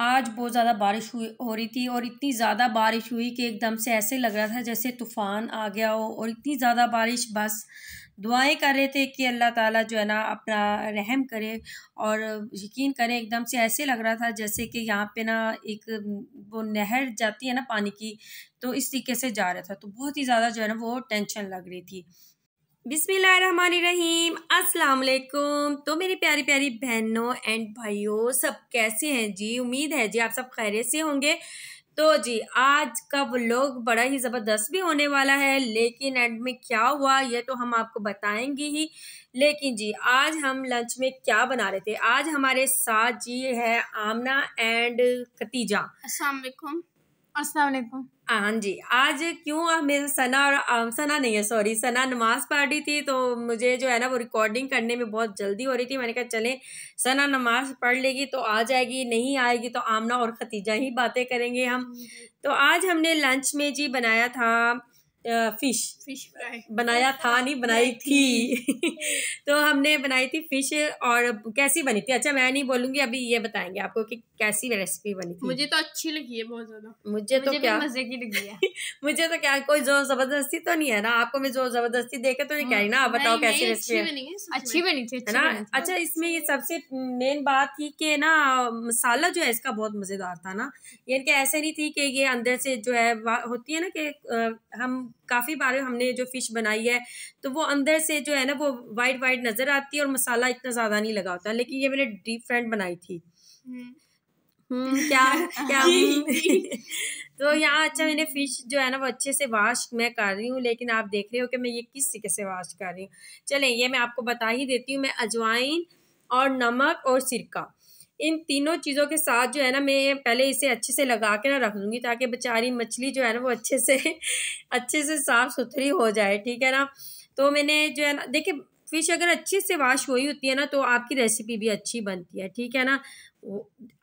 आज बहुत ज़्यादा बारिश हुई हो रही थी और इतनी ज़्यादा बारिश हुई कि एकदम से ऐसे लग रहा था जैसे तूफ़ान आ गया हो और इतनी ज़्यादा बारिश बस दुआएं कर रहे थे कि अल्लाह ताला जो है ना अपना रहम करे और यकीन करें एकदम से ऐसे लग रहा था जैसे कि यहाँ पे ना एक वो नहर जाती है ना पानी की तो इस तरीके से जा रहा था तो बहुत ही ज़्यादा जो है ना वो टेंशन लग रही थी बिसमीम असलकुम तो मेरी प्यारी प्यारी बहनों एंड भाइयों सब कैसे हैं जी उम्मीद है जी आप सब खैरे से होंगे तो जी आज का व्लॉग बड़ा ही ज़बरदस्त भी होने वाला है लेकिन एंड में क्या हुआ ये तो हम आपको बताएंगे ही लेकिन जी आज हम लंच में क्या बना रहे थे आज हमारे साथ जी है आमना एंड खतीजा असलकुम असलकुम हाँ जी आज क्यों मेरे सना और सना नहीं है सॉरी सना नमाज पढ़ रही थी तो मुझे जो है ना वो रिकॉर्डिंग करने में बहुत जल्दी हो रही थी मैंने कहा चलें सना नमाज पढ़ लेगी तो आ जाएगी नहीं आएगी तो आमना और खतीजा ही बातें करेंगे हम हाँ तो आज हमने लंच में जी बनाया था फिश फिश बनाया था नहीं बनाई थी तो हमने बनाई थी फिश और कैसी बनी थी अच्छा मैं नहीं बोलूंगी अभी ये बताएंगे आपको कि कैसी रेसिपी बनी थी मुझे तो अच्छी लगी है बहुत ज़्यादा मुझे तो क्या मज़े की लगी है मुझे तो क्या कोई जोर ज़बरदस्ती तो नहीं है ना आपको मैं जोर ज़बरदस्ती देखे तो नहीं कह रही ना आप हाँ, बताओ कैसी रेसिपी अच्छी बनी थी है ना अच्छा इसमें ये सबसे मेन बात थी कि ना मसाला जो है इसका बहुत मज़ेदार था ना यानी कि ऐसे नहीं थी कि ये अंदर से जो है होती है ना कि हम काफ़ी बार हमने जो फ़िश बनाई है तो वो अंदर से जो है ना वो वाइट वाइट नज़र आती है और मसाला इतना ज़्यादा नहीं लगा होता लेकिन ये मैंने डीप फ्रेंड बनाई थी हम्म। हम्म, क्या क्या तो यहाँ अच्छा मैंने फ़िश जो है ना वो अच्छे से वाश मैं कर रही हूँ लेकिन आप देख रहे हो कि मैं ये किस तरीके से वाश कर रही हूँ चले ये मैं आपको बता ही देती हूँ मैं अजवाइन और नमक और सिरका इन तीनों चीज़ों के साथ जो है ना मैं पहले इसे अच्छे से लगा के ना रख दूँगी ताकि बेचारी मछली जो है ना वो अच्छे से अच्छे से साफ़ सुथरी हो जाए ठीक है ना तो मैंने जो है ना देखिए फ़िश अगर अच्छे से वाश हुई होती है ना तो आपकी रेसिपी भी अच्छी बनती है ठीक है ना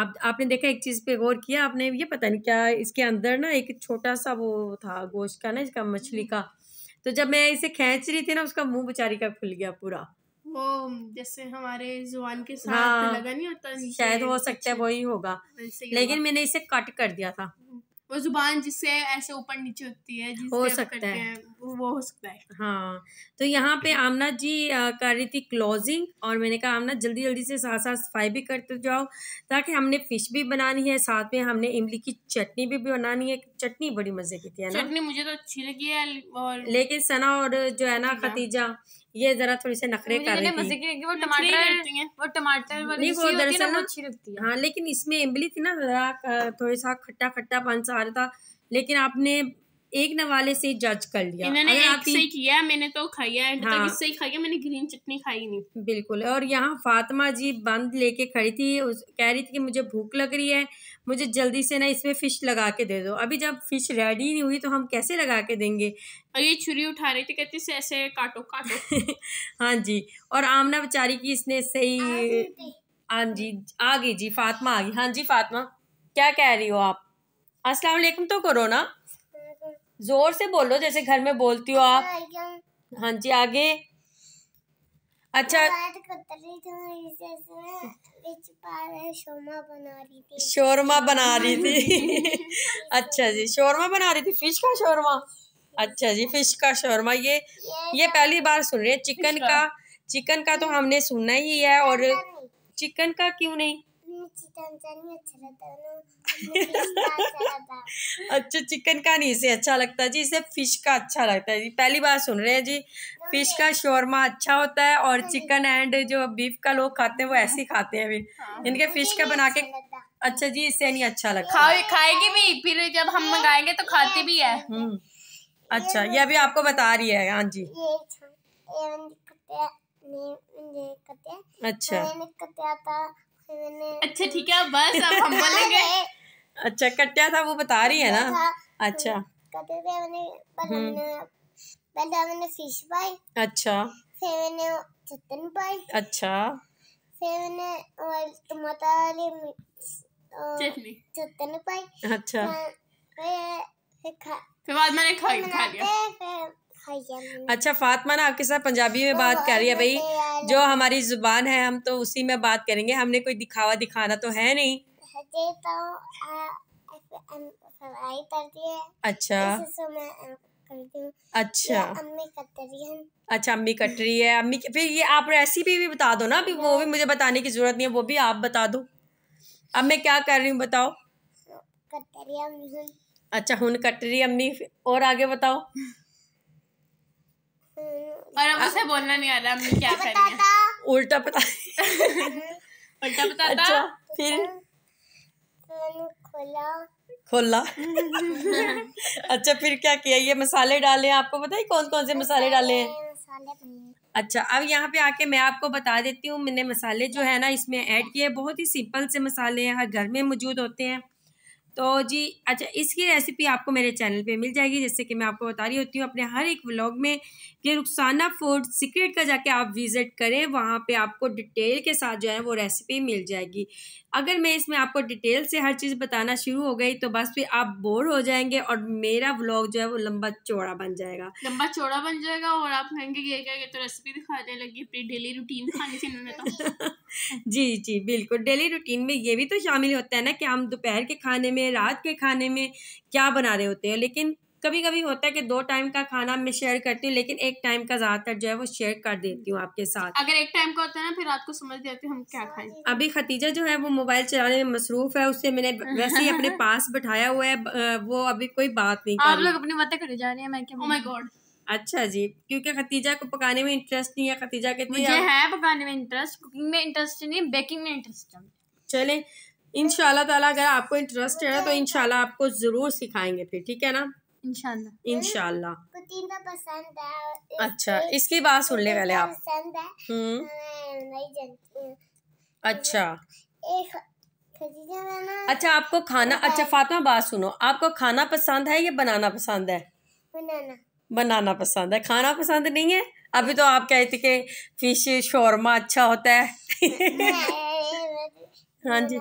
आप आपने देखा एक चीज़ पे गौर किया आपने ये पता नहीं क्या इसके अंदर ना एक छोटा सा वो था गोश्त का ना इसका मछली हम्म। का तो जब मैं इसे खींच रही थी ना उसका मुंह बेचारी का खुल गया पूरा वो जैसे हमारे जुबान के साथ हाँ, लगा नहीं होता नहीं शायद हो सकता है वही होगा लेकिन मैंने इसे कट कर दिया था वो जुबान जिससे ऐसे ऊपर नीचे होती है हो सकता है वो हो सकता है हाँ तो यहाँ पे आमना जी कर रही थी क्लोजिंग और मैंने कहा आमना जल्दी जल्दी से साथ साथ सफाई भी करते जाओ ताकि हमने फिश भी बनानी है साथ में हमने इमली की चटनी भी, भी बनानी है चटनी बड़ी मज़े की थी है ना चटनी मुझे तो अच्छी लगी है और लेकिन सना और जो है ना खतीजा ये जरा थोड़ी से नखरे कर रही थी वो टमाटर वो टमाटर वाली अच्छी लगती है हाँ लेकिन इसमें इमली थी ना जरा थोड़ा सा खट्टा खट्टा पान सा आ रहा था लेकिन आपने एक नवाले से जज कर लिया इन्होंने एक से किया मैंने तो खाया है हाँ, इससे ही खाया मैंने ग्रीन चटनी खाई नहीं बिल्कुल और यहाँ फातिमा जी बंद लेके खड़ी थी उस, कह रही थी कि मुझे भूख लग रही है मुझे जल्दी से ना इसमें फ़िश लगा के दे दो अभी जब फ़िश रेडी नहीं हुई तो हम कैसे लगा के देंगे और ये छुरी उठा रही थी कहती से ऐसे काटो काटो हाँ जी और आमना बेचारी की इसने सही हाँ जी आ गई जी फातिमा आ गई हाँ जी फातिमा क्या कह रही हो आप अस्सलाम तो करो ना जोर से बोलो जैसे घर में बोलती हो आप हाँ जी आगे अच्छा शोरमा बना रही थी अच्छा जी शोरमा बना रही थी फिश का शोरमा अच्छा जी फिश का शोरमा ये ये पहली बार सुन रहे हैं चिकन अच्छा। का चिकन का तो हमने सुना ही है और चिकन का क्यों नहीं अच्छा चिकन का नहीं इसे अच्छा लगता है जी इसे फिश का अच्छा लगता है जी पहली बार सुन रहे हैं जी फिश का शोरमा अच्छा होता है और हाँ चिकन एंड जो बीफ का लोग खाते हैं वो ऐसे ही हाँ। खाते हैं अभी हाँ। इनके फिश का बना अच्छा के अच्छा जी इसे नहीं अच्छा लगता खाओ खाएगी भी फिर जब हम मंगाएंगे तो खाती भी है हम्म, अच्छा ये अभी आपको बता रही है हाँ जी अच्छा अच्छा ठीक है बस अब हम बोलेंगे अच्छा कटिया था वो बता रही है ना अच्छा हम्म। पहले मैंने फिश पाई अच्छा फिर मैंने चटन पाई अच्छा फिर मैंने और टमाटर वाली चटनी चटनी पाई अच्छा फिर फिर बाद मैंने खा खा लिया अच्छा फातमा ना आपके साथ पंजाबी में बात कर रही है भाई जो हमारी जुबान है हम तो उसी में बात करेंगे हमने कोई दिखावा दिखाना तो है नहीं तो, अच्छा अच्छा अम्मी अच्छा अम्मी कट रही है अम्मी फिर ये आप रेसिपी भी बता दो ना अभी वो भी हाँ। मुझे बताने की जरूरत नहीं है वो भी आप बता दो अब मैं क्या कर रही हूँ बताओ कट रही है अच्छा हूँ कट रही है अम्मी और आगे बताओ और अब उसे बोलना नहीं आ रहा हमने क्या कर दिया उल्टा पता उल्टा पता अच्छा फिर खोला खोला अच्छा फिर क्या किया ये मसाले डाले आपको पता है कौन कौन से मसाले डाले हैं अच्छा अब यहाँ पे आके मैं आपको बता देती हूँ मैंने मसाले जो है ना इसमें ऐड किए बहुत ही सिंपल से मसाले हैं हर घर में मौजूद होते हैं तो जी अच्छा इसकी रेसिपी आपको मेरे चैनल पे मिल जाएगी जैसे कि मैं आपको बता रही होती हूँ अपने हर एक व्लॉग में कि रुखसाना फूड सीक्रेट का जाके आप विज़िट करें वहाँ पे आपको डिटेल के साथ जो है वो रेसिपी मिल जाएगी अगर मैं इसमें आपको डिटेल से हर चीज़ बताना शुरू हो गई तो बस फिर आप बोर हो जाएंगे और मेरा व्लॉग जो है वो लंबा चौड़ा बन जाएगा लंबा चौड़ा बन जाएगा और आप कहेंगे ये क्या तो रेसिपी दिखाने लगी अपनी डेली रूटीन खाने से तो। जी जी बिल्कुल डेली रूटीन में ये भी तो शामिल होता है ना कि हम दोपहर के खाने में हैं रात के खाने में क्या बना रहे होते हैं लेकिन कभी कभी होता है कि दो टाइम का खाना मैं शेयर करती हूँ लेकिन एक टाइम का ज्यादातर जो है वो शेयर कर देती हूँ आपके साथ अगर एक टाइम का होता है ना फिर रात को समझ जाते हम क्या खाएं अभी खतीजा जो है वो मोबाइल चलाने में मसरूफ है उससे मैंने वैसे ही अपने पास बिठाया हुआ है वो अभी कोई बात नहीं आप लोग अपनी बातें करे जा रहे हैं मैं क्या गॉड oh अच्छा जी क्योंकि खतीजा को पकाने में इंटरेस्ट नहीं है खतीजा के मुझे है पकाने में इंटरेस्ट कुकिंग में इंटरेस्ट नहीं बेकिंग में इंटरेस्ट है चले इन ताला अगर आपको इंटरेस्ट है तो इनशाला आपको ज़रूर सिखाएंगे फिर ठीक है ना इनशाला इनशाला अच्छा इसकी बात सुन ले पहले आप हम्म। अच्छा अच्छा आपको खाना अच्छा फातमा बात सुनो आपको खाना पसंद है या बनाना पसंद है बनाना बनाना पसंद है खाना पसंद नहीं है अभी तो आप कहते कि फिश शोरमा अच्छा होता है हाँ जी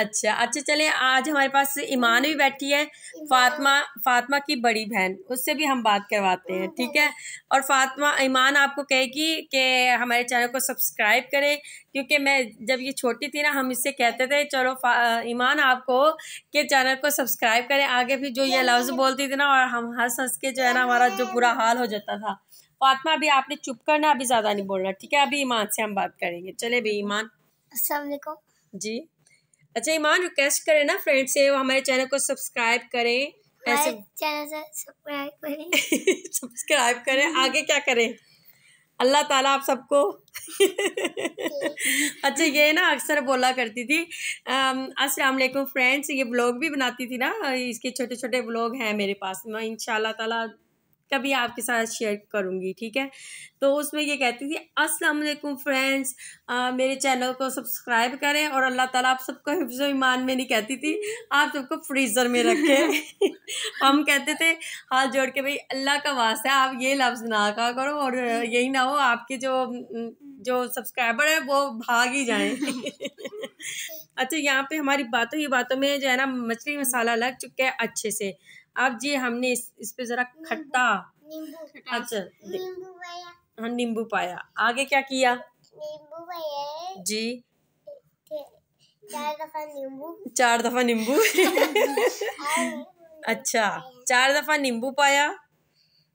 अच्छा अच्छा चले आज हमारे पास ईमान भी बैठी है फातिमा फातिमा की बड़ी बहन उससे भी हम बात करवाते हैं ठीक है और फातिमा ईमान आपको कहेगी कि हमारे चैनल को सब्सक्राइब करें क्योंकि मैं जब ये छोटी थी ना हम इससे कहते थे चलो ईमान आपको के चैनल को सब्सक्राइब करें आगे भी जो ये हाँ लफ्ज़ बोलती थी ना और हम हंस हंस के जो है ना हमारा जो बुरा हाल हो जाता था फातिमा अभी आपने चुप करना अभी ज़्यादा नहीं बोलना ठीक है अभी ईमान से हम बात करेंगे चले भाई ईमान असलकुम जी अच्छा ईमान रिक्वेस्ट करें ना फ्रेंड से हमारे चैनल को सब्सक्राइब करें ऐसे चैनल से सब्सक्राइब करें सब्सक्राइब करें आगे क्या करें अल्लाह ताला आप सबको अच्छा ये ना अक्सर बोला करती थी अस्सलाम वालेकुम फ्रेंड्स ये ब्लॉग भी बनाती थी ना इसके छोटे छोटे ब्लॉग हैं मेरे पास मैं इन ताला कभी आपके साथ शेयर करूँगी ठीक है तो उसमें ये कहती थी असलम फ्रेंड्स मेरे चैनल को सब्सक्राइब करें और अल्लाह ताला आप सबको हिफ्ज़ ईमान में नहीं कहती थी आप सबको फ्रीज़र में रखें हम कहते थे हाथ जोड़ के भाई अल्लाह का वास्ता आप ये लफ्ज़ ना कहा करो और यही ना हो आपके जो जो सब्सक्राइबर है वो भाग ही जाएँ अच्छा यहाँ पे हमारी बातों ही बातों में जो है ना मछली मसाला लग चुका है अच्छे से अब जी हमने इस इस पे ज़रा खट्टा अच्छा हाँ नींबू पाया आगे क्या किया जी चार दफा नींबू चार दफा नींबू हाँ, अच्छा चार दफा नींबू पाया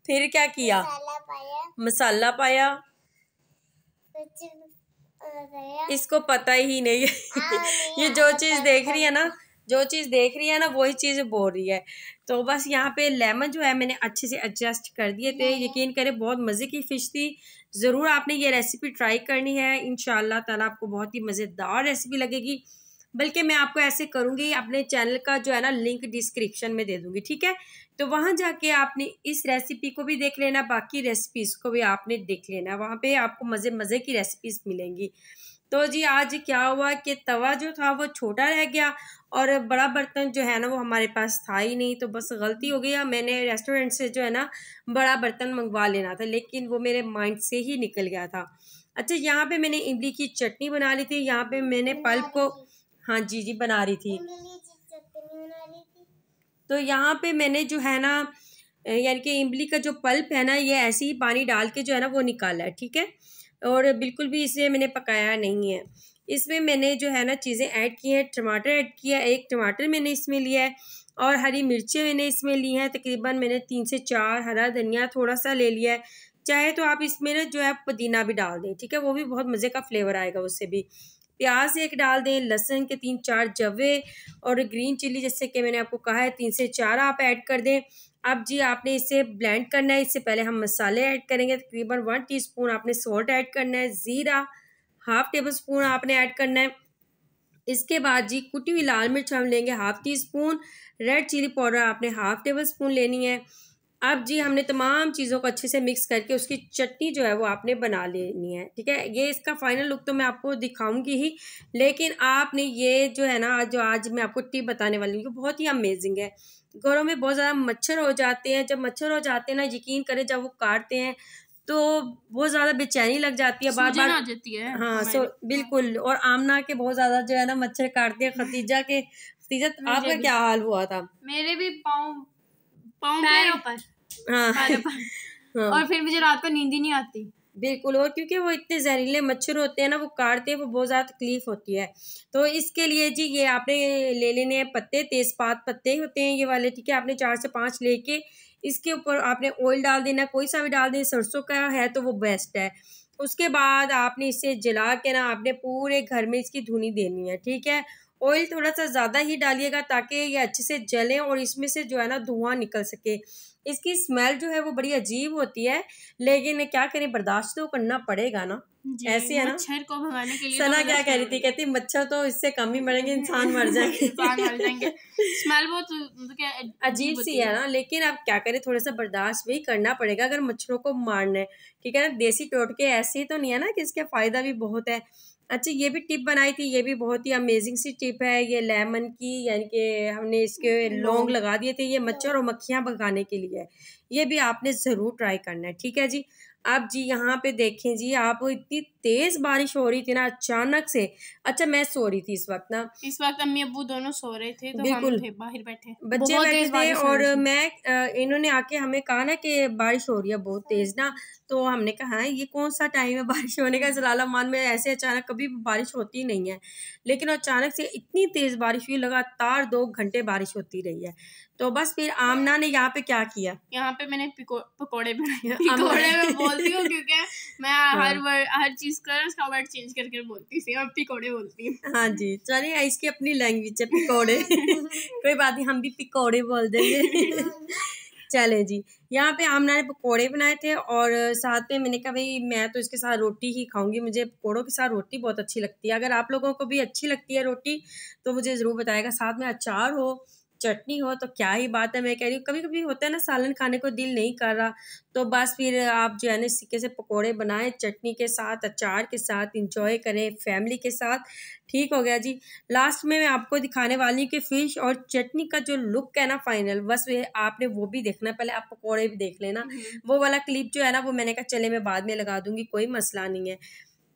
फिर क्या किया मसाला पाया मसाला पाया इसको पता ही नहीं हाँ, ये जो चीज़ देख रही है ना जो चीज़ देख रही है ना वही चीज़ बोल रही है तो बस यहाँ पे लेमन जो है मैंने अच्छे से एडजस्ट कर दिए थे हम्म। यकीन करें बहुत मज़े की फ़िश थी ज़रूर आपने ये रेसिपी ट्राई करनी है इन ताला आपको बहुत ही मज़ेदार रेसिपी लगेगी बल्कि मैं आपको ऐसे करूँगी अपने चैनल का जो है ना लिंक डिस्क्रिप्शन में दे दूँगी ठीक है तो वहाँ जाके आपने इस रेसिपी को भी देख लेना बाकी रेसिपीज़ को भी आपने देख लेना वहाँ पर आपको मज़े मज़े की रेसिपीज़ मिलेंगी तो जी आज क्या हुआ कि तवा जो था वो छोटा रह गया और बड़ा बर्तन जो है ना वो हमारे पास था ही नहीं तो बस गलती हो गई मैंने रेस्टोरेंट से जो है ना बड़ा बर्तन मंगवा लेना था लेकिन वो मेरे माइंड से ही निकल गया था अच्छा यहाँ पे मैंने इमली की चटनी बना ली थी यहाँ पे मैंने पल्प को हाँ जी जी बना रही थी तो यहाँ पे मैंने जो है ना यानी कि इमली का जो पल्प है ना ये ऐसे ही पानी डाल के जो है ना वो निकाला है ठीक है और बिल्कुल भी इसे मैंने पकाया नहीं है इसमें मैंने जो है ना चीज़ें ऐड की हैं टमाटर ऐड किया एक टमाटर मैंने इसमें लिया है और हरी मिर्चें मैंने इसमें ली हैं तकरीबन मैंने तीन से चार हरा धनिया थोड़ा सा ले लिया है चाहे तो आप इसमें ना जो है पुदीना भी डाल दें ठीक है वो भी बहुत मज़े का फ्लेवर आएगा उससे भी प्याज एक डाल दें लहसुन के तीन चार जवे और ग्रीन चिली जैसे कि मैंने आपको कहा है तीन से चार आप ऐड कर दें अब जी आपने इसे ब्लेंड करना है इससे पहले हम मसाले ऐड करेंगे तकरीबन वन टीस्पून आपने सॉल्ट ऐड करना है ज़ीरा हाफ़ टेबल स्पून आपने ऐड करना है इसके बाद जी कुटी हुई लाल मिर्च हम लेंगे half teaspoon red chilli powder आपने हाफ़ टेबल स्पून लेनी है अब जी हमने तमाम चीज़ों को अच्छे से मिक्स करके उसकी चटनी जो है वो आपने बना लेनी है ठीक है ये इसका फाइनल लुक तो मैं आपको दिखाऊंगी ही लेकिन आपने ये जो है ना जो आज मैं आपको टिप बताने वाली हूँ बहुत ही अमेजिंग है घरों में बहुत ज़्यादा मच्छर हो जाते हैं जब मच्छर हो जाते हैं ना यकीन करें जब वो काटते हैं तो बहुत ज़्यादा बेचैनी लग जाती है बार बार आ जाती है हाँ सो बिल्कुल और आमना के बहुत ज़्यादा जो है ना मच्छर काटते हैं खतीजा के खतीजा आपका क्या हाल हुआ था मेरे भी पाँव पाँव हाँ। पैरों पर हाँ और फिर मुझे रात को नींद ही नहीं आती बिल्कुल और क्योंकि वो इतने जहरीले मच्छर होते हैं ना वो काटते हैं वो बहुत ज़्यादा तकलीफ़ होती है तो इसके लिए जी ये आपने ले लेने हैं पत्ते तेज़पात पत्ते होते हैं ये वाले ठीक है आपने चार से पाँच लेके इसके ऊपर आपने ऑयल डाल देना कोई सा भी डाल दें सरसों का है तो वो बेस्ट है उसके बाद आपने इसे जला के ना आपने पूरे घर में इसकी धुनी देनी है ठीक है ऑयल थोड़ा सा ज़्यादा ही डालिएगा ताकि ये अच्छे से जले और इसमें से जो है ना धुआं निकल सके इसकी स्मेल जो है वो बड़ी अजीब होती है लेकिन क्या करें बर्दाश्त तो करना पड़ेगा ना ऐसे है ना मच्छर को भगाने के लिए सना तो क्या कह रही थी कहती मच्छर तो इससे कम ही मरेंगे इंसान मर जाएंगे स्मेल बहुत मतलब अजीब सी है ना लेकिन आप क्या करें थोड़ा सा बर्दाश्त भी करना पड़ेगा अगर मच्छरों को मारना है ठीक है ना देसी टोटके ऐसे ही तो नहीं है ना कि इसके फायदा भी बहुत है अच्छा ये भी टिप बनाई थी ये भी बहुत ही अमेजिंग सी टिप है ये लेमन की यानी कि हमने इसके लौंग लगा दिए थे ये मच्छर और मक्खियाँ भगाने के लिए है ये भी आपने ज़रूर ट्राई करना है ठीक है जी अब जी यहाँ पे देखें जी आप इतनी तेज़ बारिश हो रही थी ना अचानक से अच्छा मैं सो रही थी इस वक्त ना इस वक्त अम्मी अबू दोनों सो रहे थे तो बिल्कुल बाहर बैठे बच्चे बैठे थे और मैं इन्होंने आके हमें कहा ना कि बारिश हो रही है बहुत तेज़ ना तो हमने कहा है ये कौन सा टाइम है बारिश होने का जलालामान में ऐसे अचानक कभी बारिश होती नहीं है लेकिन अचानक से इतनी तेज़ बारिश हुई लगातार दो घंटे बारिश होती रही है तो बस फिर आमना ने यहाँ पे क्या किया यहाँ पे मैंने पकोड़े बनाए पकौड़े में बोलती हूँ क्योंकि मैं हाँ। हर हर चीज कर उसका वर्ड चेंज करके बोलती थी बोलती हूँ हाँ जी चलिए इसकी अपनी लैंग्वेज है पकौड़े कोई बात नहीं हम भी पकौड़े बोल देंगे चले जी यहाँ पे आमना ने पकौड़े बनाए थे और साथ में मैंने कहा भाई मैं तो इसके साथ रोटी ही खाऊंगी मुझे पकौड़ों के साथ रोटी बहुत अच्छी लगती है अगर आप लोगों को भी अच्छी लगती है रोटी तो मुझे ज़रूर बताएगा साथ में अचार हो चटनी हो तो क्या ही बात है मैं कह रही हूँ कभी कभी होता है ना सालन खाने को दिल नहीं कर रहा तो बस फिर आप जो है ना सिक्के से पकोड़े बनाएं चटनी के साथ अचार के साथ इंजॉय करें फैमिली के साथ ठीक हो गया जी लास्ट में मैं आपको दिखाने वाली हूँ कि फ़िश और चटनी का जो लुक है ना फाइनल बस वे आपने वो भी देखना पहले आप पकौड़े भी देख लेना हम्म। वो वाला क्लिप जो है ना वो मैंने कहा चले मैं बाद में लगा दूँगी कोई मसला नहीं है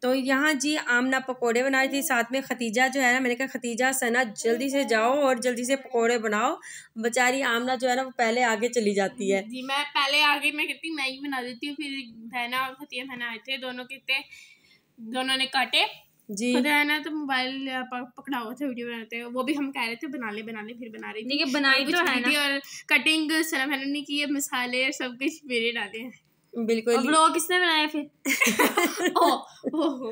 तो यहाँ जी आमना पकोड़े बना रही थी साथ में खतीजा जो है ना मैंने कहा खतीजा सना जल्दी से जाओ और जल्दी से पकोड़े बनाओ बेचारी आमना जो है ना वो पहले आगे चली जाती है जी मैं पहले आगे मैं कहती मैं ही बना देती हूँ फिर बहना और खतिया बहना आए थे दोनों कहते दोनों ने काटे जी ना तो मोबाइल पकड़ा हुआ था वीडियो बनाते हैं वो भी हम कह रहे थे बना ले बना ले फिर बना रही थी बनाई तो है ना और कटिंग सना बहन की है मसाले सब कुछ मेरे डाले हैं बिल्कुल ब्लॉग किसने बनाया फिर ओ, ओ, ओ,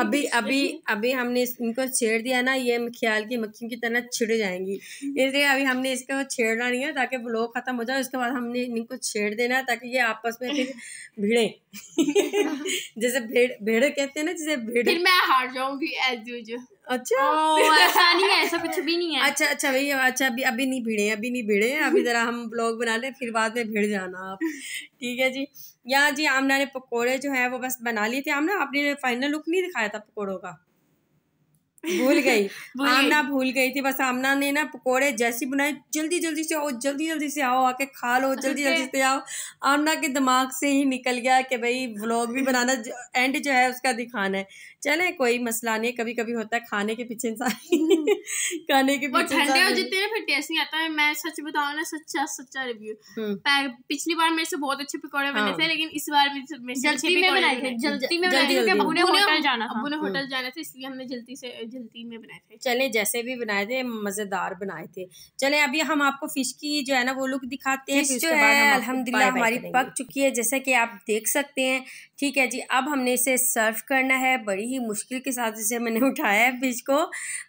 अभी अभी अभी हमने इनको छेड़ दिया ना ये ख्याल की मक्खियों की तरह छिड़ जाएंगी हम्म। इसलिए अभी हमने इसको छेड़ना नहीं है ताकि ब्लॉग खत्म हो जाए उसके बाद हमने इनको छेड़ देना है ताकि ये आपस में फिर भिड़े जैसे भेड़ भेड़ कहते हैं ना जैसे भेड़ फिर मैं हार जाऊंगी एज यूजल अच्छा ऐसा नहीं है ऐसा कुछ भी नहीं है अच्छा अच्छा भैया अच्छा अभी अभी नहीं भिड़े अभी नहीं भिड़े अभी जरा हम ब्लॉग बना लें फिर बाद में भिड़ जाना आप ठीक है जी यहाँ जी आमना ने पकोड़े जो है वो बस बना लिए थे आमना आपने फाइनल लुक नहीं दिखाया था पकोड़ों का भूल गई आमना भूल गई थी बस आमना ने ना पकोड़े जैसी बनाए जल्दी जल्दी से आओ जल्दी जल्दी से आओ आके खा लो जल्दी जल्दी से आओ आमना के दिमाग से ही निकल गया कि भाई व्लॉग भी बनाना एंड जो है उसका दिखाना है चले कोई मसला नहीं कभी कभी होता है खाने के पीछे इंसान हम्म। खाने के पीछे ठंडे हो जाते हैं फिर टेस्ट नहीं आता है मैं सच बताऊ ना सच्चा सच्चा हम्म। रिव्यू पिछली बार मेरे से बहुत अच्छे पकौड़े बने हाँ। थे लेकिन इस बार जल्दी में बनाए थे जल्दी में हम्म। होटल जाना था इसलिए हमने जल्दी से जल्दी में बनाए थे चले जैसे भी बनाए थे मजेदार बनाए थे चले अभी हम आपको फिश की जो है ना वो लुक दिखाते हैं जो है अलहमदिल्ला हमारी पक चुकी है जैसे कि आप देख सकते हैं ठीक है जी अब हमने इसे सर्व करना है बड़ी बड़ी ही मुश्किल के साथ जिसे मैंने उठाया है फिश को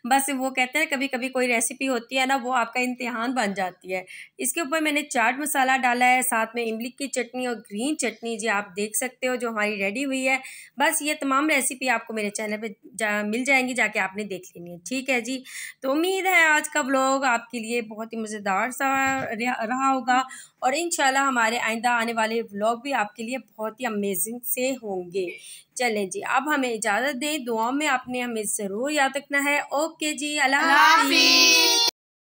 बस वो कहते हैं कभी कभी कोई रेसिपी होती है ना वो आपका इम्तहान बन जाती है इसके ऊपर मैंने चाट मसाला डाला है साथ में इमली की चटनी और ग्रीन चटनी जी आप देख सकते हो जो हमारी रेडी हुई है बस ये तमाम रेसिपी आपको मेरे चैनल पर जा, मिल जाएंगी जाके आपने देख लेनी है ठीक है जी तो उम्मीद है आज का ब्लॉग आपके लिए बहुत ही मज़ेदार सा रहा होगा और इन हमारे आइंदा आने वाले व्लॉग भी आपके लिए बहुत ही अमेजिंग से होंगे चलें जी अब हमें इजाज़त दें दुआओं में आपने हमें ज़रूर याद रखना है ओके जी अल्लाह